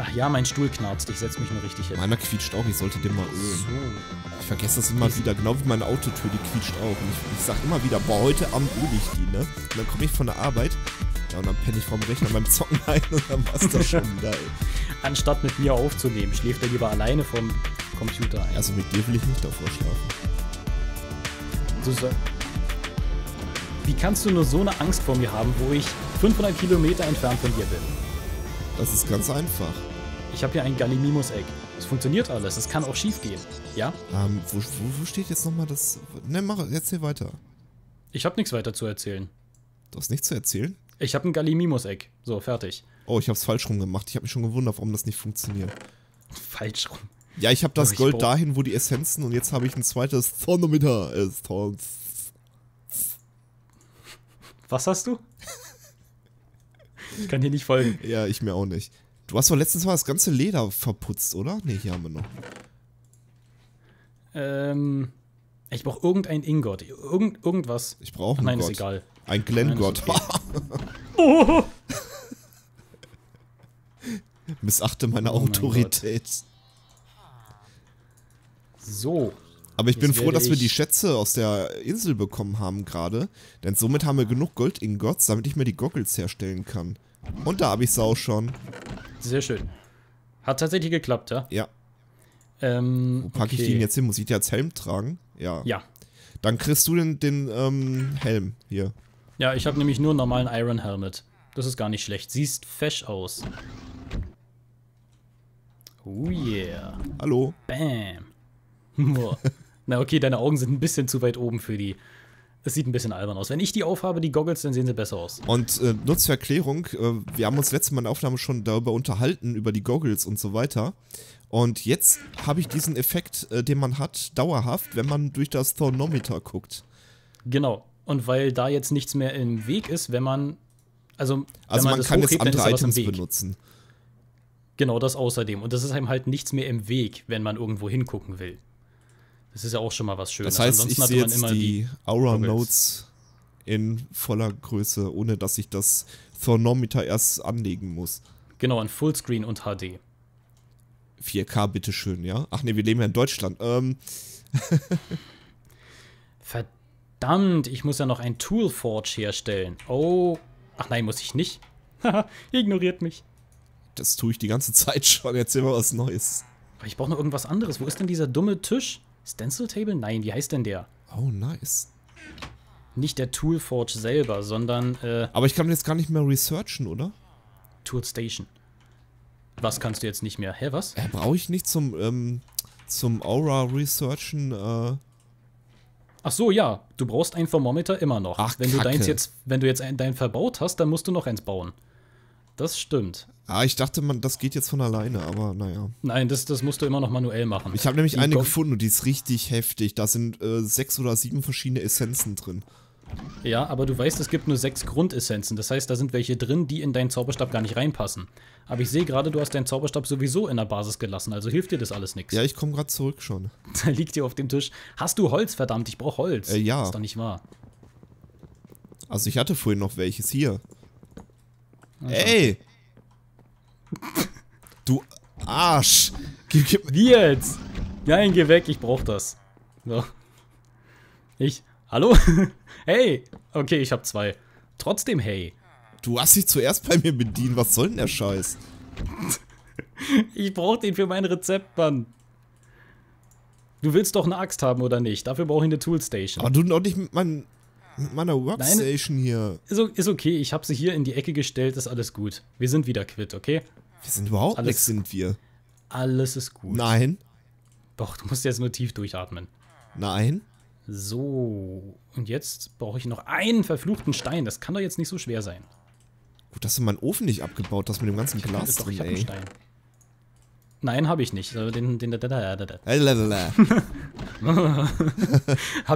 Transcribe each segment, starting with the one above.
Ach ja, mein Stuhl knarzt. Ich setze mich nur richtig hin. Meiner quietscht auch. Ich sollte den mal ölen. So. Ich vergesse das immer wieder. Genau wie meine Autotür, die quietscht auch. Und ich, ich sag immer wieder, boah, heute Abend öle ich die, ne? Und dann komme ich von der Arbeit. Ja, und dann penne ich vom Rechner beim Zocken ein und dann war's das schon wieder, ey. Anstatt mit mir aufzunehmen, schläft er lieber alleine vom Computer ein. Also mit dir will ich nicht davor schlafen. So, so. Wie kannst du nur so eine Angst vor mir haben, wo ich 500 Kilometer entfernt von dir bin? Das ist ganz einfach. Ich habe hier ein Gallimimus-Eck. Es funktioniert alles. Es kann auch schief gehen. Ja? Ähm, wo, wo, wo steht jetzt nochmal das. Ne, mach, erzähl weiter. Ich habe nichts weiter zu erzählen. Du hast nichts zu erzählen? Ich habe ein Gallimimus-Eck. So, fertig. Oh, ich habe es falsch rum gemacht. Ich habe mich schon gewundert, warum das nicht funktioniert. Falsch rum. Ja, ich habe das Gold dahin, wo die Essenzen und jetzt habe ich ein zweites Thornometer. Was hast du? ich kann dir nicht folgen. Ja, ich mir auch nicht. Du hast doch letztens mal das ganze Leder verputzt, oder? Ne, hier haben wir noch. Ähm, ich brauche irgendein Ingot. Irgend, irgendwas. Ich brauche einen Nein, Gott. ist egal. Ein Glenn-Gott. Okay. oh. Missachte meine oh Autorität. Gott. so. Aber ich bin froh, dass wir die Schätze aus der Insel bekommen haben gerade. Denn somit haben wir genug Gold-Ingots, damit ich mir die Goggles herstellen kann. Und da habe ich auch schon. Sehr schön. Hat tatsächlich geklappt, ja? Ja. Ähm, Wo packe okay. ich den jetzt hin? Muss ich den als Helm tragen? Ja. Ja. Dann kriegst du den, den ähm, Helm hier. Ja, ich habe nämlich nur einen normalen Iron Helmet. Das ist gar nicht schlecht. Siehst fesch aus. Oh yeah. Hallo. Bam. Na okay, deine Augen sind ein bisschen zu weit oben für die das sieht ein bisschen albern aus. Wenn ich die aufhabe, die Goggles, dann sehen sie besser aus. Und äh, nur zur Erklärung, äh, wir haben uns letztes Mal in der Aufnahme schon darüber unterhalten, über die Goggles und so weiter. Und jetzt habe ich diesen Effekt, äh, den man hat, dauerhaft, wenn man durch das Thornometer guckt. Genau. Und weil da jetzt nichts mehr im Weg ist, wenn man. Also, also man, man kann jetzt andere Items benutzen. Genau das außerdem. Und das ist einem halt nichts mehr im Weg, wenn man irgendwo hingucken will. Das ist ja auch schon mal was Schönes. Das heißt, Ansonsten ich sehe jetzt immer die, die Aura Notes in voller Größe, ohne dass ich das Thermometer erst anlegen muss. Genau, in Fullscreen und HD. 4K, bitteschön, ja? Ach nee, wir leben ja in Deutschland. Ähm. Verdammt, ich muss ja noch ein Toolforge herstellen. Oh. Ach nein, muss ich nicht. Haha, ignoriert mich. Das tue ich die ganze Zeit schon. Erzähl mal was Neues. Ich brauche noch irgendwas anderes. Wo ist denn dieser dumme Tisch? Stencil Table? Nein, wie heißt denn der? Oh, nice. Nicht der Toolforge selber, sondern. Äh, Aber ich kann jetzt gar nicht mehr researchen, oder? Toolstation. Was kannst du jetzt nicht mehr? Hä, was? Äh, Brauche ich nicht zum, ähm, zum Aura researchen, äh. Ach so, ja. Du brauchst ein Thermometer immer noch. Ach, wenn Kacke. du deins jetzt, wenn du jetzt ein, dein verbaut hast, dann musst du noch eins bauen. Das stimmt. Ah, ich dachte, man, das geht jetzt von alleine, aber naja. Nein, das, das musst du immer noch manuell machen. Ich habe nämlich die eine Go gefunden und die ist richtig heftig. Da sind äh, sechs oder sieben verschiedene Essenzen drin. Ja, aber du weißt, es gibt nur sechs Grundessenzen. Das heißt, da sind welche drin, die in deinen Zauberstab gar nicht reinpassen. Aber ich sehe gerade, du hast deinen Zauberstab sowieso in der Basis gelassen, also hilft dir das alles nichts. Ja, ich komme gerade zurück schon. Da liegt dir auf dem Tisch. Hast du Holz, verdammt, ich brauche Holz. Äh, ja. Das ist doch nicht wahr. Also ich hatte vorhin noch welches hier. Also. Ey! Du Arsch! Gib, gib. Wie jetzt? Nein, geh weg, ich brauch das. So. Ich. Hallo? hey! Okay, ich hab zwei. Trotzdem, hey. Du hast dich zuerst bei mir bedient, was soll denn der Scheiß? ich brauch den für mein Rezept, Mann. Du willst doch eine Axt haben, oder nicht? Dafür brauche ich eine Toolstation. Aber du noch nicht mit meinem mit meiner Workstation Nein, hier. Ist, okay, ich habe sie hier in die Ecke gestellt, ist alles gut. Wir sind wieder quitt, okay? Wir sind überhaupt nichts, sind wir. Alles ist gut. Nein. Doch, du musst jetzt nur tief durchatmen. Nein. So, und jetzt brauche ich noch einen verfluchten Stein. Das kann doch jetzt nicht so schwer sein. Gut, dass du meinen Ofen nicht abgebaut hast mit dem ganzen ich Glas drin, doch, ich Stein. Nein, habe ich nicht. Also den, den, Habe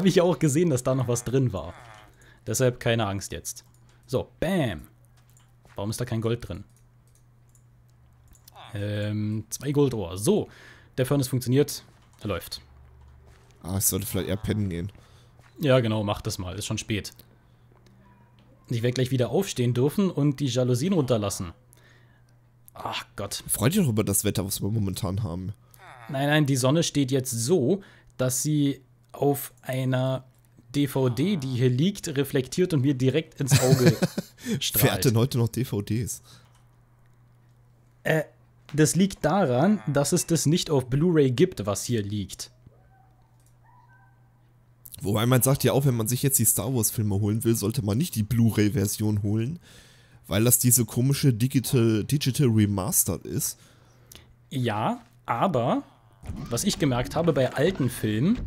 ich ja auch gesehen, dass da noch was drin war. Deshalb keine Angst jetzt. So, bam. Warum ist da kein Gold drin? Ähm, zwei Goldrohr. So, der Furnace funktioniert. Er läuft. Ah, es sollte vielleicht eher pennen gehen. Ja, genau, mach das mal. Ist schon spät. Ich werde gleich wieder aufstehen dürfen und die Jalousien runterlassen. Ach Gott. Freut dich doch über das Wetter, was wir momentan haben. Nein, nein, die Sonne steht jetzt so, dass sie auf einer DVD, die hier liegt, reflektiert und mir direkt ins Auge strahlt. Wer hat denn heute noch DVDs? Äh, das liegt daran, dass es das nicht auf Blu-ray gibt, was hier liegt. Wobei man sagt ja auch, wenn man sich jetzt die Star Wars-Filme holen will, sollte man nicht die Blu-ray-Version holen, weil das diese komische Digital, Digital Remastered ist. Ja, aber was ich gemerkt habe bei alten Filmen,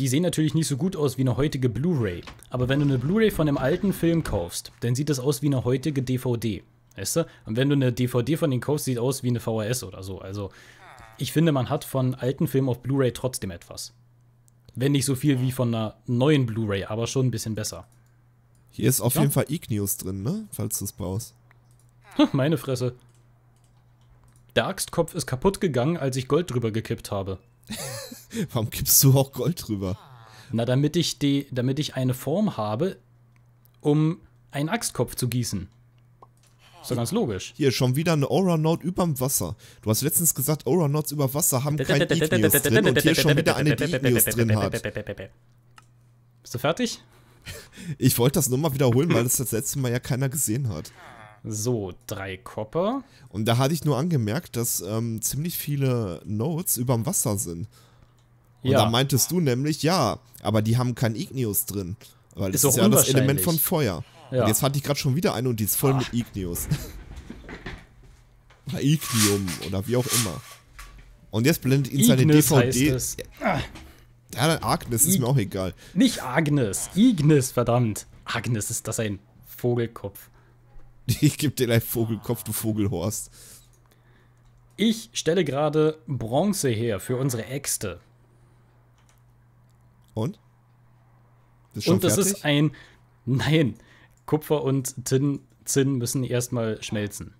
die sehen natürlich nicht so gut aus wie eine heutige Blu-ray. Aber wenn du eine Blu-ray von einem alten Film kaufst, dann sieht das aus wie eine heutige DVD. Weißt du? Und wenn du eine DVD von den kaufst, sieht aus wie eine VHS oder so. Also, ich finde, man hat von alten Filmen auf Blu-ray trotzdem etwas. Wenn nicht so viel wie von einer neuen Blu-ray, aber schon ein bisschen besser. Hier ist auf ja. jeden Fall Ignews drin, ne? Falls du es brauchst. Meine Fresse. Der Axtkopf ist kaputt gegangen, als ich Gold drüber gekippt habe. Warum gibst du auch Gold drüber? Na, damit ich die, damit ich eine Form habe, um einen Axtkopf zu gießen. So ganz logisch. Hier, schon wieder eine aura note überm Wasser. Du hast letztens gesagt, Aura-Nodes über Wasser haben kein Igneous drin und hier schon wieder eine, die Igneous drin hat. Bist du fertig? Ich wollte das nur mal wiederholen, weil das das letzte Mal ja keiner gesehen hat. So, drei Kopper. Und da hatte ich nur angemerkt, dass ähm, ziemlich viele Nodes überm Wasser sind. Und ja. da meintest du nämlich, ja, aber die haben kein Igneus drin. Weil das ist, ist ja das Element von Feuer. Ja. Und jetzt hatte ich gerade schon wieder eine und die ist voll ah. mit ah, Igneus. Ignium oder wie auch immer. Und jetzt blendet ihn seine DVD. Heißt ja. Ah. ja, dann Agnes, I ist mir auch egal. Nicht Agnes, Ignis, verdammt. Agnes ist das ein Vogelkopf. Ich gebe dir einen Vogelkopf, du Vogelhorst. Ich stelle gerade Bronze her für unsere Äxte. Und? Das ist schon und das fertig? ist ein. Nein, Kupfer und Tin, Zinn müssen erstmal schmelzen.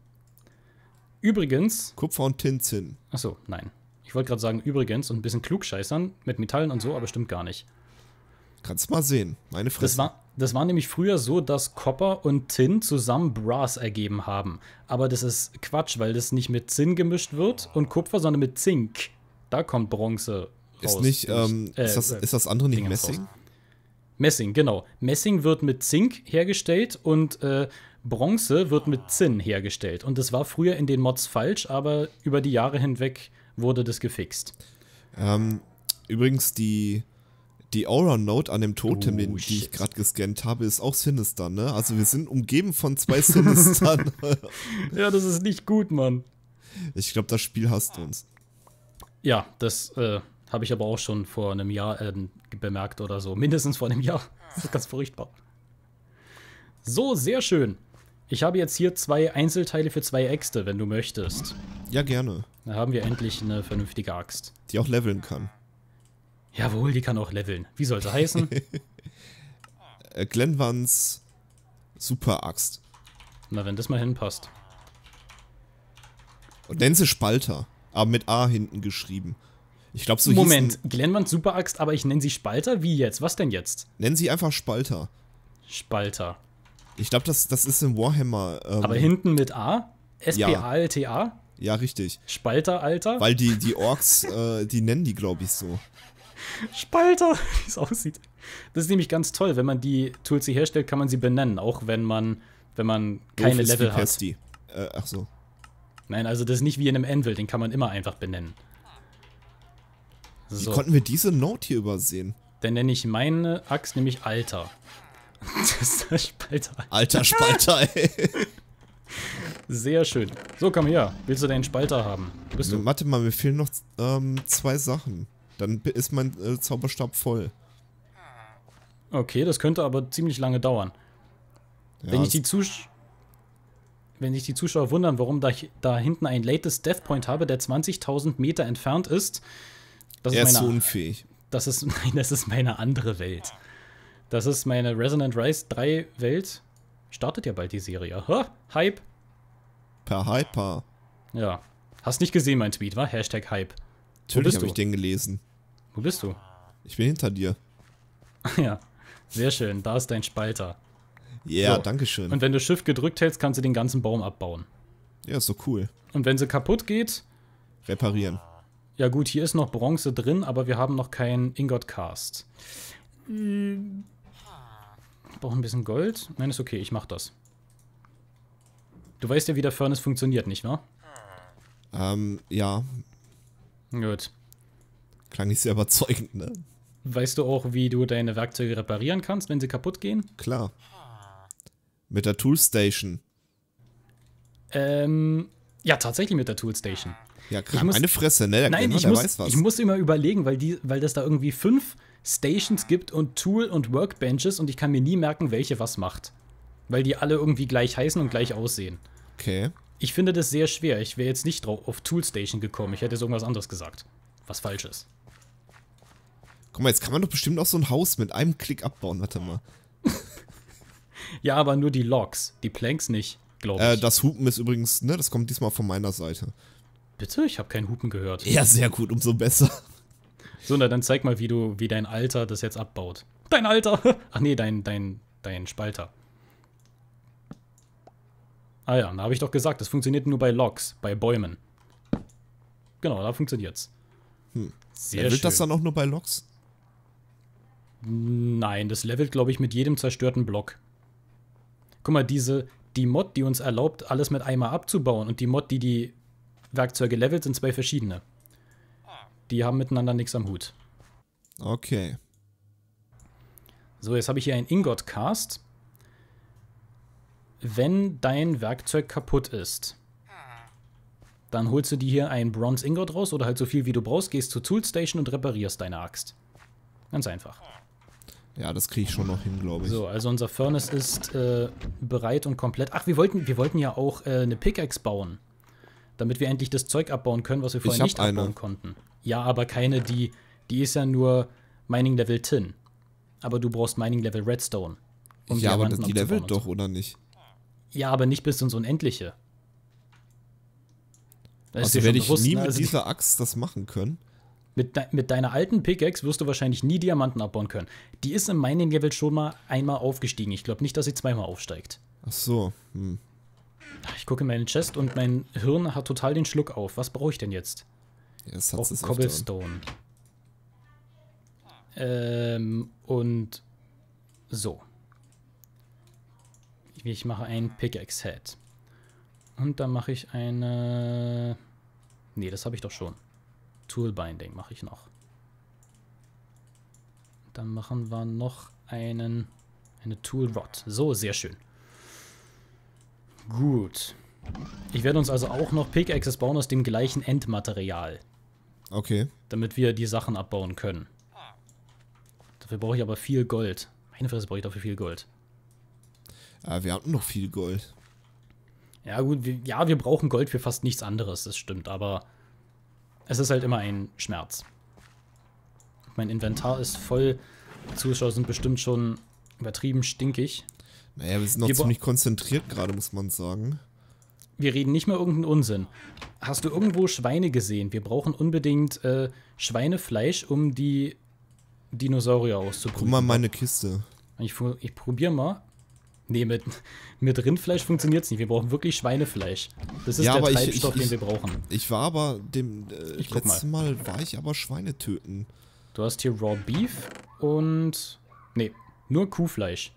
Übrigens. Kupfer und Tin, Zinn. Achso, nein. Ich wollte gerade sagen, übrigens, und ein bisschen klugscheißern mit Metallen und so, aber stimmt gar nicht. Kannst mal sehen. Meine Fresse. Das war, das war nämlich früher so, dass Copper und Tin zusammen Brass ergeben haben. Aber das ist Quatsch, weil das nicht mit Zinn gemischt wird und Kupfer, sondern mit Zink. Da kommt Bronze raus. Ähm, ist, nicht, ähm, äh, ist, das, äh, ist das, andere nicht Messing? Messing, genau. Messing wird mit Zink hergestellt und äh, Bronze wird mit Zinn hergestellt. Und das war früher in den Mods falsch, aber über die Jahre hinweg wurde das gefixt. Ähm, übrigens, die, die Aura-Note an dem Totem, oh, den, die ich gerade gescannt habe, ist auch Sinister, ne? Also wir sind umgeben von zwei Sinistern. ja, das ist nicht gut, Mann. Ich glaube, das Spiel hasst uns. Ja, das äh, habe ich aber auch schon vor einem Jahr äh, bemerkt oder so. Mindestens vor einem Jahr. Das ist ganz furchtbar. So, sehr schön. Ich habe jetzt hier zwei Einzelteile für zwei Äxte, wenn du möchtest. Ja, gerne. Da haben wir endlich eine vernünftige Axt. Die auch leveln kann. Jawohl, die kann auch leveln. Wie soll sie heißen? Äh, Glenwans Super Axt. Na, wenn das mal hinpasst. Und nennen sie Spalter, aber mit A hinten geschrieben. Ich glaube, so Moment, Super Axt, aber ich nenne sie Spalter? Wie jetzt? Was denn jetzt? Nennen sie einfach Spalter. Spalter. Ich glaube, das, das ist im Warhammer. Ähm, aber hinten mit A? S-P-A-L-T-A? Ja. ja, richtig. Spalter, Alter? Weil die, die Orks, äh, die nennen die, glaube ich, so. Spalter, wie es aussieht. Das ist nämlich ganz toll. Wenn man die Tools hier herstellt, kann man sie benennen, auch wenn man, wenn man keine Level die hat. Die. Äh, ach so. Nein, also das ist nicht wie in einem Anvil, den kann man immer einfach benennen. So. Wie konnten wir diese Note hier übersehen? Dann nenne ich meine Axt nämlich Alter. Das ist der Spalter. Alter Spalter, ey. Sehr schön. So, komm her. Willst du deinen Spalter haben? Bist du? Warte mal, mir fehlen noch ähm, zwei Sachen. Dann ist mein äh, Zauberstab voll. Okay, das könnte aber ziemlich lange dauern. Ja, wenn, ich die wenn sich die Zuschauer wundern, warum da, da hinten ein Latest Death Point habe, der 20.000 Meter entfernt ist, das er ist, meine, ist unfähig. Das ist, nein, das ist meine andere Welt. Das ist meine Resonant Rise 3 Welt. Startet ja bald die Serie. Ha, Hype. Per Hyper. Ja. Hast nicht gesehen, mein Tweet, war? Hashtag Hype. Natürlich habe ich den gelesen. Wo bist du? Ich bin hinter dir. ja, sehr schön. Da ist dein Spalter. Ja, yeah, so. danke schön. Und wenn du Shift gedrückt hältst, kannst du den ganzen Baum abbauen. Ja, ist so cool. Und wenn sie kaputt geht... Reparieren. Ja gut, hier ist noch Bronze drin, aber wir haben noch keinen Ingot-Cast. Mhm. Brauche ein bisschen Gold. Nein, ist okay, ich mach das. Du weißt ja, wie der Furnace funktioniert, nicht wahr? Ähm, ja. Gut. Klang nicht sehr überzeugend, ne? Weißt du auch, wie du deine Werkzeuge reparieren kannst, wenn sie kaputt gehen? Klar. Mit der Toolstation. Ähm, ja, tatsächlich mit der Toolstation. Ja, krass. Muss, eine Fresse, ne? Der nein, Kenner, ich, muss, ich muss immer überlegen, weil, die, weil das da irgendwie fünf Stations gibt und Tool und Workbenches und ich kann mir nie merken, welche was macht. Weil die alle irgendwie gleich heißen und gleich aussehen. Okay. Ich finde das sehr schwer. Ich wäre jetzt nicht drauf auf Toolstation gekommen. Ich hätte jetzt irgendwas anderes gesagt. Was falsch ist. Guck mal, jetzt kann man doch bestimmt auch so ein Haus mit einem Klick abbauen. Warte mal. ja, aber nur die Logs, die Planks nicht, glaube äh, ich. Äh, das Hupen ist übrigens, ne, das kommt diesmal von meiner Seite. Bitte? Ich habe keinen Hupen gehört. Ja, sehr gut, umso besser. So, na, dann zeig mal, wie du, wie dein Alter das jetzt abbaut. Dein Alter! Ach nee, dein, dein, dein Spalter. Ah ja, da habe ich doch gesagt, das funktioniert nur bei Logs, bei Bäumen. Genau, da funktioniert's. Hm. Sehr ja, schön. das dann auch nur bei Logs? Nein, das levelt, glaube ich, mit jedem zerstörten Block. Guck mal, diese, die Mod, die uns erlaubt, alles mit einmal abzubauen und die Mod, die die Werkzeuge levelt, sind zwei verschiedene. Die haben miteinander nichts am Hut. Okay. So, jetzt habe ich hier einen Ingot-Cast. Wenn dein Werkzeug kaputt ist, dann holst du dir hier einen Bronze-Ingot raus oder halt so viel wie du brauchst, gehst zur Tool-Station und reparierst deine Axt. Ganz einfach. Ja, das kriege ich schon noch hin, glaube ich. So, also unser Furnace ist äh, bereit und komplett. Ach, wir wollten, wir wollten ja auch äh, eine Pickaxe bauen. Damit wir endlich das Zeug abbauen können, was wir vorher nicht abbauen eine. konnten. Ja, aber keine, die, die ist ja nur Mining Level Tin. Aber du brauchst Mining Level Redstone. Um ja, aber die levelt doch, oder nicht? Ja, aber nicht bis ins Unendliche. Das also werde ich nie ne? mit also dieser Axt das machen können. Mit, de mit deiner alten Pickaxe wirst du wahrscheinlich nie Diamanten abbauen können. Die ist im Mining-Level schon mal einmal aufgestiegen. Ich glaube nicht, dass sie zweimal aufsteigt. Ach so. Hm. Ich gucke in meinen Chest und mein Hirn hat total den Schluck auf. Was brauche ich denn jetzt? Jetzt hat's auch Cobblestone. Ähm, und so. Ich mache ein Pickaxe-Head. Und dann mache ich eine... Nee, das habe ich doch schon. Toolbinding mache ich noch. Dann machen wir noch einen, eine Tool Rod. So, sehr schön. Gut. Ich werde uns also auch noch Pickaxes bauen aus dem gleichen Endmaterial. Okay. Damit wir die Sachen abbauen können. Dafür brauche ich aber viel Gold. Meine Fresse brauche ich dafür viel Gold. Ja, ah, wir haben noch viel Gold. Ja, gut, wir, ja, wir brauchen Gold für fast nichts anderes, das stimmt, aber es ist halt immer ein Schmerz. Mein Inventar ist voll. Die Zuschauer sind bestimmt schon übertrieben stinkig. Naja, wir sind noch Hier ziemlich konzentriert gerade, muss man sagen. Wir reden nicht mehr irgendeinen Unsinn. Hast du irgendwo Schweine gesehen? Wir brauchen unbedingt äh, Schweinefleisch, um die Dinosaurier auszubrüten. Guck mal meine Kiste. Ich, ich probiere mal. Nee, mit, mit Rindfleisch funktioniert es nicht. Wir brauchen wirklich Schweinefleisch. Das ist ja, der Treibstoff, ich, ich, den wir brauchen. Ich war aber dem äh, ich letzten mal. mal. war ich aber Schweine töten. Du hast hier Raw Beef und nee, nur Kuhfleisch.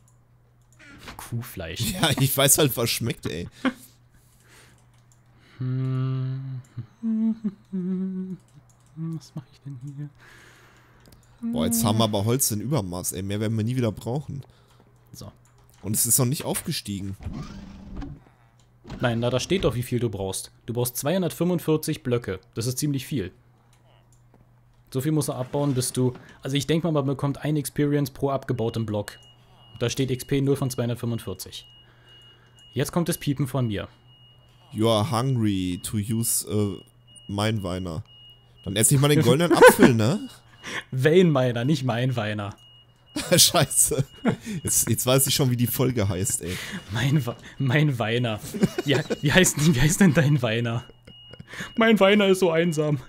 Kuhfleisch. Ja, ich weiß halt, was schmeckt, ey. was mache ich denn hier? Boah, jetzt haben wir aber Holz in Übermaß, ey. Mehr werden wir nie wieder brauchen. So. Und es ist noch nicht aufgestiegen. Nein, na, da steht doch, wie viel du brauchst. Du brauchst 245 Blöcke. Das ist ziemlich viel. So viel musst du abbauen, bis du... Also ich denke mal, man bekommt ein Experience pro abgebautem Block. Da steht XP 0 von 245. Jetzt kommt das Piepen von mir. You are hungry to use uh, äh, mein Weiner. Dann esse ich mal den goldenen Apfel, ne? Wayne Miner, nicht mein Weiner. Scheiße. Jetzt, jetzt, weiß ich schon, wie die Folge heißt, ey. Mein, mein Weiner. Wie, wie, heißt, wie heißt denn dein Weiner? Mein Weiner ist so einsam.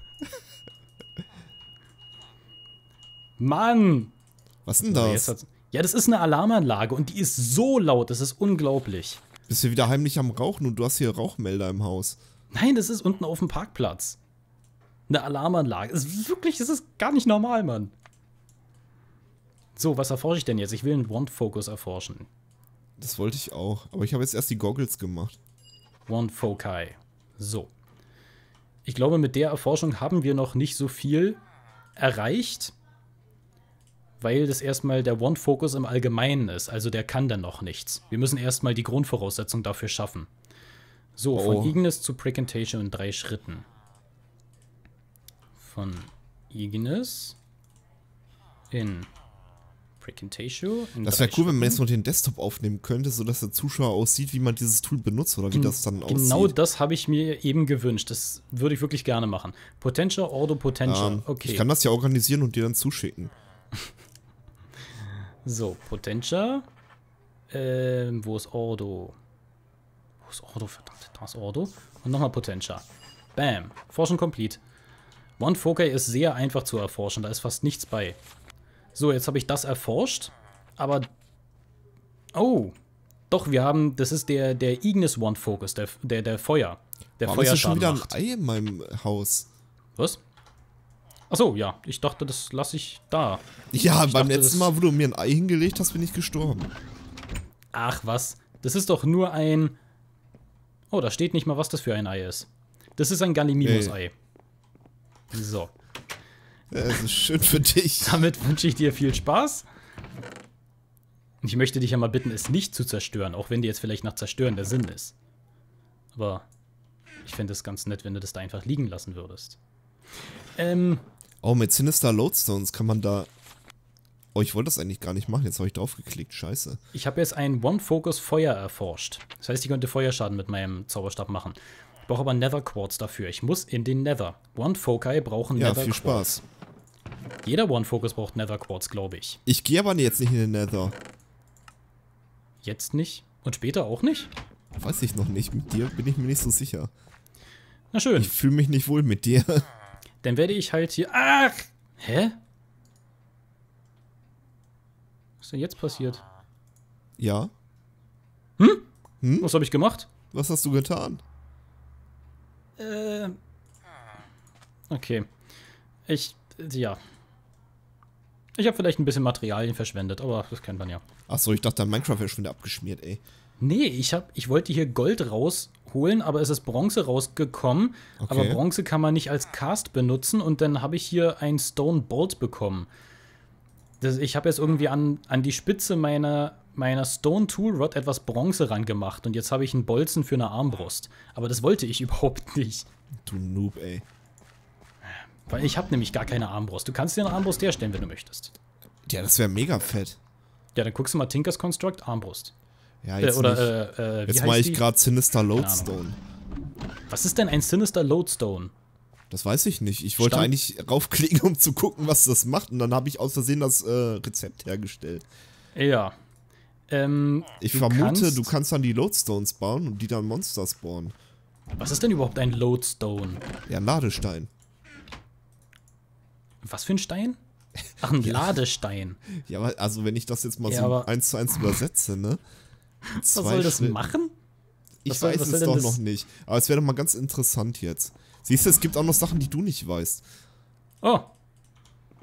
Mann! Was denn das? Also ja, das ist eine Alarmanlage und die ist so laut, das ist unglaublich. Bist du wieder heimlich am Rauchen und du hast hier Rauchmelder im Haus? Nein, das ist unten auf dem Parkplatz. Eine Alarmanlage. Das ist wirklich, das ist gar nicht normal, Mann. So, was erforsche ich denn jetzt? Ich will einen Wand Focus erforschen. Das wollte ich auch, aber ich habe jetzt erst die Goggles gemacht. Wand Foci. So. Ich glaube, mit der Erforschung haben wir noch nicht so viel erreicht, weil das erstmal der Wand Focus im Allgemeinen ist. Also der kann dann noch nichts. Wir müssen erstmal die Grundvoraussetzung dafür schaffen. So, oh. von Ignis zu Precantation in drei Schritten. Von Ignis in Presentation. Das wäre cool, wenn man jetzt nur den Desktop aufnehmen könnte, sodass der Zuschauer aussieht, wie man dieses Tool benutzt oder wie das dann genau aussieht. Genau das habe ich mir eben gewünscht. Das würde ich wirklich gerne machen. Potential, Order Potential. Ähm, okay. Ich kann das ja organisieren und dir dann zuschicken. so, Potential. Ähm, wo ist Ordo? Wo ist Ordo? Verdammt, da ist Ordo. Und nochmal Potential. Bam. Forschung complete. One 4K ist sehr einfach zu erforschen, da ist fast nichts bei. So, jetzt habe ich das erforscht. Aber... Oh. Doch, wir haben... Das ist der, der Ignis One Focus, der, der, der Feuer. Der Warum Feuerschaden ist schon wieder ein Ei in meinem Haus? Was? Achso, ja. Ich dachte, das lasse ich da. Ja, ich beim dachte, letzten Mal, wo du mir ein Ei hingelegt hast, bin ich gestorben. Ach was. Das ist doch nur ein... Oh, da steht nicht mal, was das für ein Ei ist. Das ist ein Gallimimus-Ei. So. Das ist schön für dich. Damit wünsche ich dir viel Spaß. Und Ich möchte dich ja mal bitten, es nicht zu zerstören, auch wenn dir jetzt vielleicht nach Zerstören der Sinn ist. Aber ich fände es ganz nett, wenn du das da einfach liegen lassen würdest. Ähm. Oh, mit Sinister Lodestones kann man da. Oh, ich wollte das eigentlich gar nicht machen. Jetzt habe ich draufgeklickt. Scheiße. Ich habe jetzt ein One-Focus-Feuer erforscht. Das heißt, ich könnte Feuerschaden mit meinem Zauberstab machen. Ich brauche aber Nether Quartz dafür. Ich muss in den Nether. One Foci brauchen ja, Nether Quartz. Ja, viel Spaß. Jeder One-Focus braucht Nether-Quartz, glaube ich. Ich gehe aber jetzt nicht in den Nether. Jetzt nicht? Und später auch nicht? Weiß ich noch nicht. Mit dir bin ich mir nicht so sicher. Na schön. Ich fühle mich nicht wohl mit dir. Dann werde ich halt hier... Ach! Hä? Was ist denn jetzt passiert? Ja. Hm? hm? Was habe ich gemacht? Was hast du getan? Äh... Okay. Ich... Ja. Ich habe vielleicht ein bisschen Materialien verschwendet, aber das kennt man ja. Achso, ich dachte, Minecraft wäre schon wieder abgeschmiert, ey. Nee, ich, hab, ich wollte hier Gold rausholen, aber es ist Bronze rausgekommen. Okay. Aber Bronze kann man nicht als Cast benutzen und dann habe ich hier ein Stone Bolt bekommen. Das, ich habe jetzt irgendwie an, an die Spitze meiner, meiner Stone Tool Rod etwas Bronze rangemacht und jetzt habe ich einen Bolzen für eine Armbrust. Aber das wollte ich überhaupt nicht. Du Noob, ey. Weil ich habe nämlich gar keine Armbrust. Du kannst dir eine Armbrust herstellen, wenn du möchtest. Ja, das wäre mega fett. Ja, dann guckst du mal Tinkers Construct, Armbrust. Ja, äh, jetzt äh, oder, äh, äh, Jetzt mache ich gerade Sinister Lodestone. Was ist denn ein Sinister Lodestone? Das weiß ich nicht. Ich wollte Stand eigentlich raufklicken, um zu gucken, was das macht. Und dann habe ich aus Versehen das äh, Rezept hergestellt. Ja. Ähm, ich du vermute, kannst du kannst dann die Lodestones bauen und die dann Monster spawnen. Was ist denn überhaupt ein Lodestone? Ja, ein Ladestein. Was für ein Stein? Ach, ein ja. Ladestein. Ja, aber also wenn ich das jetzt mal ja, so eins zu eins übersetze, ne? Zwei was soll das Schritt. machen? Ich was weiß es doch noch nicht. Aber es wäre doch mal ganz interessant jetzt. Siehst du, es gibt auch noch Sachen, die du nicht weißt. Oh.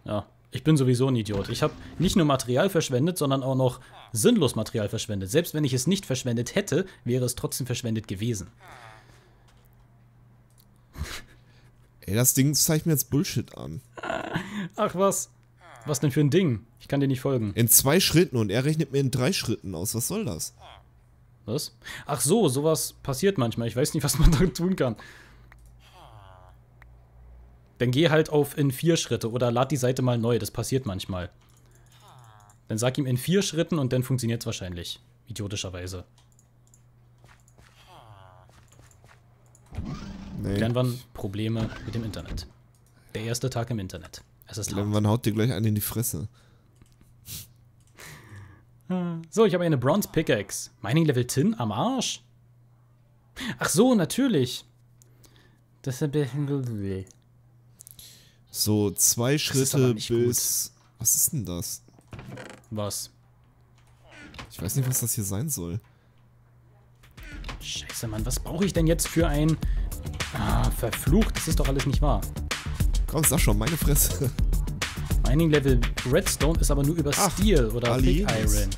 Ja. Ich bin sowieso ein Idiot. Ich habe nicht nur Material verschwendet, sondern auch noch sinnlos Material verschwendet. Selbst wenn ich es nicht verschwendet hätte, wäre es trotzdem verschwendet gewesen. Ey, das Ding zeigt mir jetzt Bullshit an. Ah. Ach was. Was denn für ein Ding? Ich kann dir nicht folgen. In zwei Schritten und er rechnet mir in drei Schritten aus. Was soll das? Was? Ach so, sowas passiert manchmal. Ich weiß nicht, was man da tun kann. Dann geh halt auf in vier Schritte oder lad die Seite mal neu. Das passiert manchmal. Dann sag ihm in vier Schritten und dann funktioniert es wahrscheinlich. Idiotischerweise. Nee. waren Probleme mit dem Internet. Der erste Tag im Internet. Es ist laut. Man haut dir gleich einen in die Fresse. So, ich habe eine Bronze Pickaxe. Mining Level 10 am Arsch. Ach so, natürlich. Das ist ein bisschen. weh. So, zwei Schritte bis. Gut. Was ist denn das? Was? Ich weiß nicht, was das hier sein soll. Scheiße, Mann, was brauche ich denn jetzt für ein. Ah, verflucht, das ist doch alles nicht wahr. Komm, sag schon, meine Fresse. Mining Level Redstone ist aber nur über Ach, Steel oder Big Iron.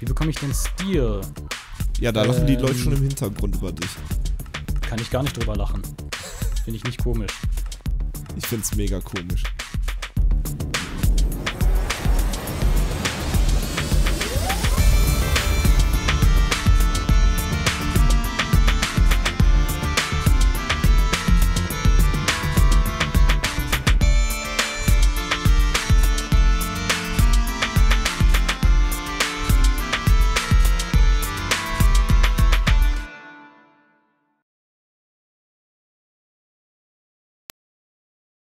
Wie bekomme ich denn Steel? Ja, da ähm, lachen die Leute schon im ähm. Hintergrund über dich. Kann ich gar nicht drüber lachen. Finde ich nicht komisch. Ich find's mega komisch.